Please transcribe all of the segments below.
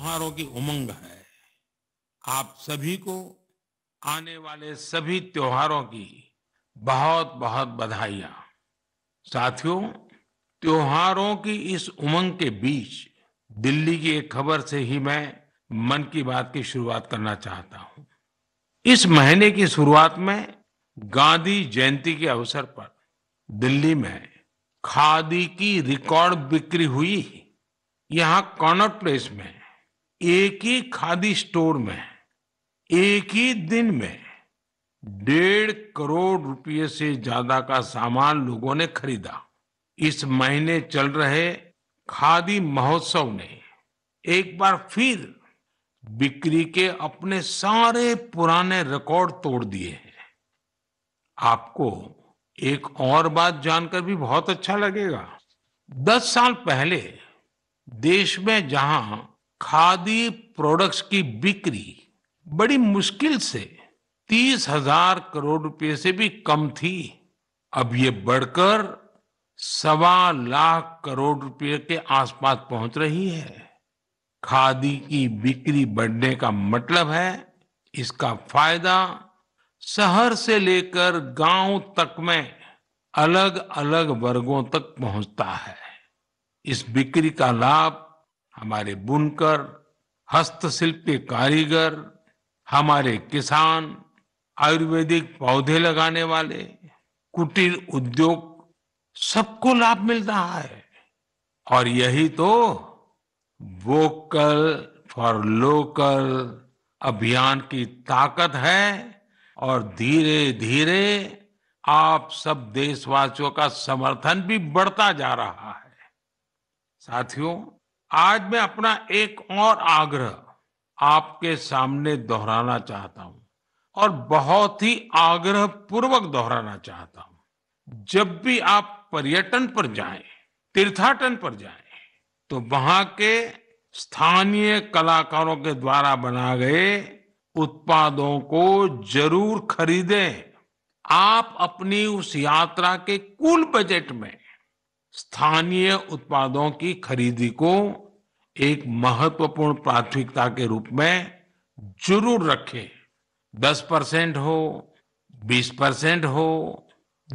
त्योहारों की उमंग है आप सभी को आने वाले सभी त्योहारों की बहुत बहुत बधाई साथियों त्योहारों की इस उमंग के बीच दिल्ली की एक खबर से ही मैं मन की बात की शुरुआत करना चाहता हूं इस महीने की शुरुआत में गांधी जयंती के अवसर पर दिल्ली में खादी की रिकॉर्ड बिक्री हुई यहां कॉनट प्लेस में एक ही खादी स्टोर में एक ही दिन में डेढ़ करोड़ रुपए से ज्यादा का सामान लोगों ने खरीदा इस महीने चल रहे खादी महोत्सव ने एक बार फिर बिक्री के अपने सारे पुराने रिकॉर्ड तोड़ दिए हैं आपको एक और बात जानकर भी बहुत अच्छा लगेगा दस साल पहले देश में जहां खादी प्रोडक्ट्स की बिक्री बड़ी मुश्किल से तीस हजार करोड़ रुपए से भी कम थी अब ये बढ़कर सवा लाख करोड़ रुपए के आसपास पहुंच रही है खादी की बिक्री बढ़ने का मतलब है इसका फायदा शहर से लेकर गांव तक में अलग अलग वर्गों तक पहुंचता है इस बिक्री का लाभ हमारे बुनकर हस्तशिल्प के कारीगर हमारे किसान आयुर्वेदिक पौधे लगाने वाले कुटीर उद्योग सबको लाभ मिल रहा है और यही तो वोकल फॉर लोकल अभियान की ताकत है और धीरे धीरे आप सब देशवासियों का समर्थन भी बढ़ता जा रहा है साथियों आज मैं अपना एक और आग्रह आपके सामने दोहराना चाहता हूं और बहुत ही आग्रह पूर्वक दोहराना चाहता हूं जब भी आप पर्यटन पर जाएं, तीर्थाटन पर जाएं, तो वहां के स्थानीय कलाकारों के द्वारा बनाए गए उत्पादों को जरूर खरीदें आप अपनी उस यात्रा के कुल बजट में स्थानीय उत्पादों की खरीदी को एक महत्वपूर्ण प्राथमिकता के रूप में जरूर रखें दस परसेंट हो बीस परसेंट हो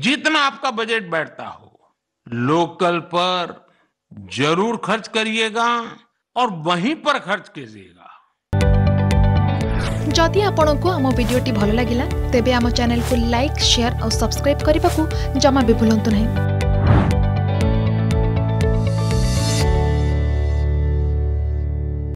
जितना आपका बजट बैठता हो लोकल पर जरूर खर्च करिएगा और वहीं पर खर्च कीजिएगा जदि आपण को आम भिडी भल लगला तेब आम चैनल को लाइक शेयर और सब्सक्राइब करने को जमा भी भूलु ना